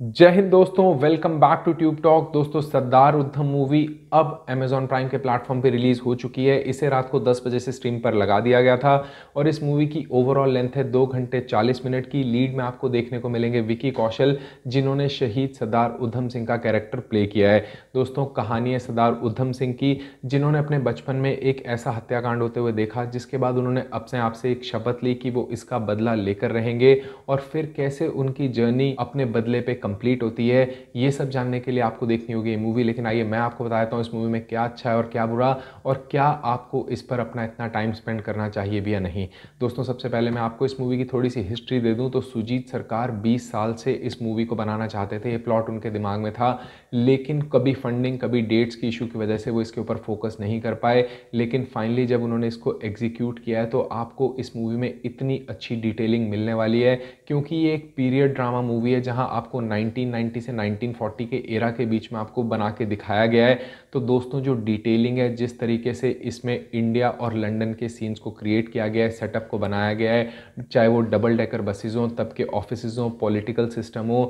जय हिंद दोस्तों welcome back to Tube Talk दोस्तों सरदार उद्धम मूवी अब अमेजॉन प्राइम के प्लेटफॉर्म पे रिलीज़ हो चुकी है इसे रात को 10 बजे से स्ट्रीम पर लगा दिया गया था और इस मूवी की ओवरऑल लेंथ है दो घंटे 40 मिनट की लीड में आपको देखने को मिलेंगे विकी कौशल जिन्होंने शहीद सरदार उद्धम सिंह का कैरेक्टर प्ले किया है दोस्तों कहानी है सरदार उद्धम सिंह की जिन्होंने अपने बचपन में एक ऐसा हत्याकांड होते हुए देखा जिसके बाद उन्होंने अपने आप से एक शपथ ली कि वो इसका बदला लेकर रहेंगे और फिर कैसे उनकी जर्नी अपने बदले पर कंप्लीट होती है ये सब जानने के लिए आपको देखनी होगी मूवी लेकिन आइए मैं आपको बता देता हूँ इस मूवी में क्या अच्छा है और क्या बुरा और क्या आपको इस पर अपना इतना टाइम स्पेंड करना चाहिए भी या नहीं दोस्तों सबसे पहले मैं आपको इस मूवी की थोड़ी सी हिस्ट्री दे दूँ तो सुजीत सरकार बीस साल से इस मूवी को बनाना चाहते थे ये प्लॉट उनके दिमाग में था लेकिन कभी फंडिंग कभी डेट्स की इशू की वजह से वो इसके ऊपर फोकस नहीं कर पाए लेकिन फाइनली जब उन्होंने इसको एग्जीक्यूट किया है तो आपको इस मूवी में इतनी अच्छी डिटेलिंग मिलने वाली है क्योंकि ये एक पीरियड ड्रामा मूवी है जहां आपको 1990 से 1940 के एरा के बीच में आपको बना के दिखाया गया है तो दोस्तों जो डिटेलिंग है जिस तरीके से इसमें इंडिया और लंदन के सीन्स को क्रिएट किया गया है सेटअप को बनाया गया है चाहे वो डबल डेकर बसेज हों तब के ऑफिस हों पॉलिटिकल सिस्टम हो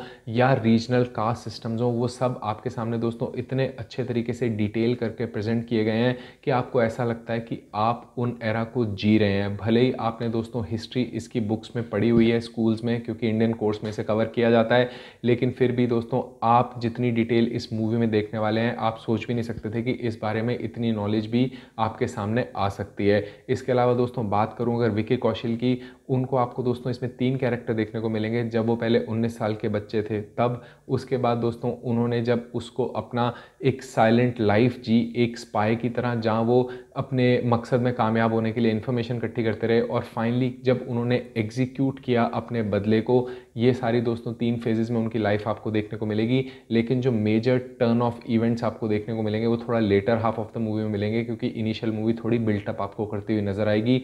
या रीजनल कास्ट सिस्टम्स हों वो सब आपके सामने दोस्तों इतने अच्छे तरीके से डिटेल करके प्रेजेंट किए गए हैं कि आपको ऐसा लगता है कि आप उन एरा को जी रहे हैं भले ही आपने दोस्तों हिस्ट्री इसकी बुक्स में पढ़ी हुई है स्कूल्स में क्योंकि इंडियन कोर्स में इसे कवर किया जाता है लेकिन लेकिन फिर भी दोस्तों आप जितनी डिटेल इस मूवी में देखने वाले हैं आप सोच भी नहीं सकते थे कि इस बारे में इतनी नॉलेज भी आपके सामने आ सकती है इसके अलावा दोस्तों बात करूँ अगर विकी कौशल की उनको आपको दोस्तों इसमें तीन कैरेक्टर देखने को मिलेंगे जब वो पहले उन्नीस साल के बच्चे थे तब उसके बाद दोस्तों उन्होंने जब उसको अपना एक साइलेंट लाइफ जी एक स्पाई की तरह जहाँ वो अपने मकसद में कामयाब होने के लिए इन्फॉर्मेशन इकट्ठी करते रहे और फाइनली जब उन्होंने एग्जीक्यूट किया अपने बदले को ये सारी दोस्तों तीन फेजेज़ में उनकी लाइफ आपको देखने को मिलेगी लेकिन जो मेजर टर्न ऑफ इवेंट्स आपको देखने को मिलेंगे वो थोड़ा later half of the movie में मिलेंगे क्योंकि इनिशियल मूवी थोड़ी बिल्टअप आपको करती हुई नज़र आएगी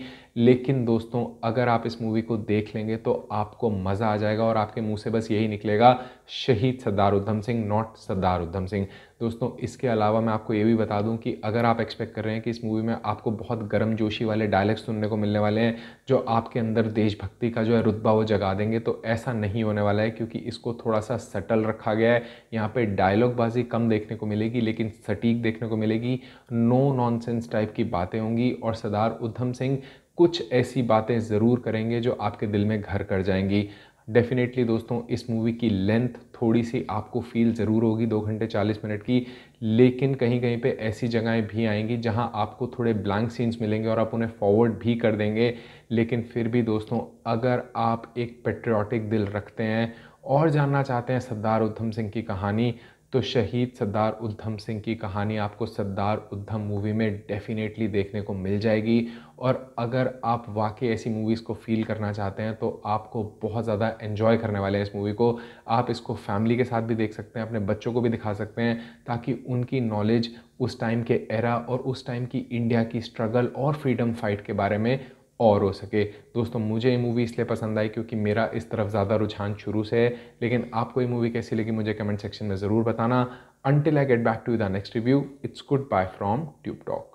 लेकिन दोस्तों अगर आप इस मूवी को देख लेंगे तो आपको मज़ा आ जाएगा और आपके मुंह से बस यही निकलेगा शहीद सरदार उधम सिंह नॉट सरदार उधम सिंह दोस्तों इसके अलावा मैं आपको ये भी बता दूं कि अगर आप एक्सपेक्ट कर रहे हैं कि इस मूवी में आपको बहुत गर्म जोशी वाले डायलॉग सुनने को मिलने वाले हैं जो आपके अंदर देशभक्ति का जो है रुतबा वो जगा देंगे तो ऐसा नहीं होने वाला है क्योंकि इसको थोड़ा सा सटल रखा गया है यहाँ पर डायलॉगबाजी कम देखने को मिलेगी लेकिन सटीक देखने को मिलेगी नो नॉन टाइप की बातें होंगी और सरदार उधम सिंह कुछ ऐसी बातें ज़रूर करेंगे जो आपके दिल में घर कर जाएंगी डेफिनेटली दोस्तों इस मूवी की लेंथ थोड़ी सी आपको फील ज़रूर होगी दो घंटे चालीस मिनट की लेकिन कहीं कहीं पे ऐसी जगहें भी आएंगी जहां आपको थोड़े ब्लैंक सीन्स मिलेंगे और आप उन्हें फॉरवर्ड भी कर देंगे लेकिन फिर भी दोस्तों अगर आप एक पेट्रियाटिक दिल रखते हैं और जानना चाहते हैं सरदार उधम सिंह की कहानी तो शहीद सरदार उधम सिंह की कहानी आपको सरदार उधम मूवी में डेफिनेटली देखने को मिल जाएगी और अगर आप वाकई ऐसी मूवीज़ को फील करना चाहते हैं तो आपको बहुत ज़्यादा एन्जॉय करने वाले हैं इस मूवी को आप इसको फैमिली के साथ भी देख सकते हैं अपने बच्चों को भी दिखा सकते हैं ताकि उनकी नॉलेज उस टाइम के एरा और उस टाइम की इंडिया की स्ट्रगल और फ्रीडम फाइट के बारे में और हो सके दोस्तों मुझे ये मूवी इसलिए पसंद आई क्योंकि मेरा इस तरफ ज़्यादा रुझान शुरू से है लेकिन आपको ये मूवी कैसी लगी मुझे कमेंट सेक्शन में ज़रूर बताना until I get back to the next review it's goodbye from Tube talk